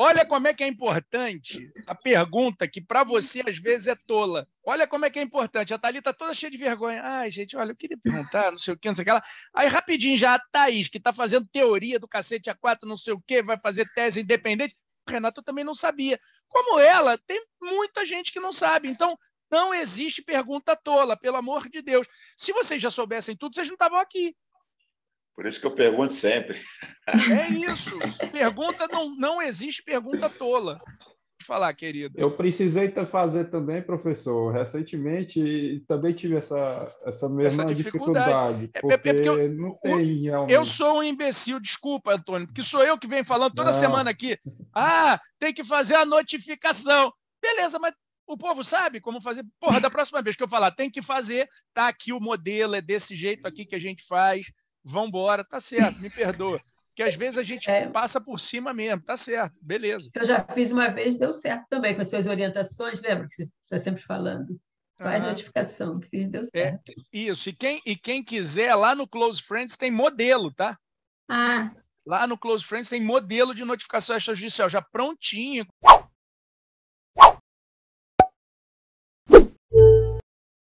Olha como é que é importante a pergunta que para você às vezes é tola. Olha como é que é importante. A Thalita toda cheia de vergonha. Ai, gente, olha, eu queria perguntar, não sei o que, não sei o que lá. Aí rapidinho já a Thaís, que está fazendo teoria do cacete a quatro, não sei o que, vai fazer tese independente. O Renato também não sabia. Como ela, tem muita gente que não sabe. Então, não existe pergunta tola, pelo amor de Deus. Se vocês já soubessem tudo, vocês não estavam aqui. Por isso que eu pergunto sempre. É isso. Pergunta não, não existe pergunta tola. Vou falar, querido. Eu precisei fazer também, professor, recentemente também tive essa, essa mesma essa dificuldade. dificuldade é, é, é porque, é porque eu, não tem realmente. Eu sou um imbecil, desculpa, Antônio, porque sou eu que venho falando toda não. semana aqui. Ah, tem que fazer a notificação. Beleza, mas o povo sabe como fazer. Porra, da próxima vez que eu falar, tem que fazer, tá aqui o modelo, é desse jeito aqui que a gente faz. Vamos embora, tá certo, me perdoa. que às vezes a gente é. passa por cima mesmo, tá certo, beleza. Eu já fiz uma vez, deu certo também, com as suas orientações, lembra que você está sempre falando? Faz uhum. notificação, fiz, deu é, certo. É, isso, e quem, e quem quiser, lá no Close Friends tem modelo, tá? Ah. Lá no Close Friends tem modelo de notificação extrajudicial, já prontinho.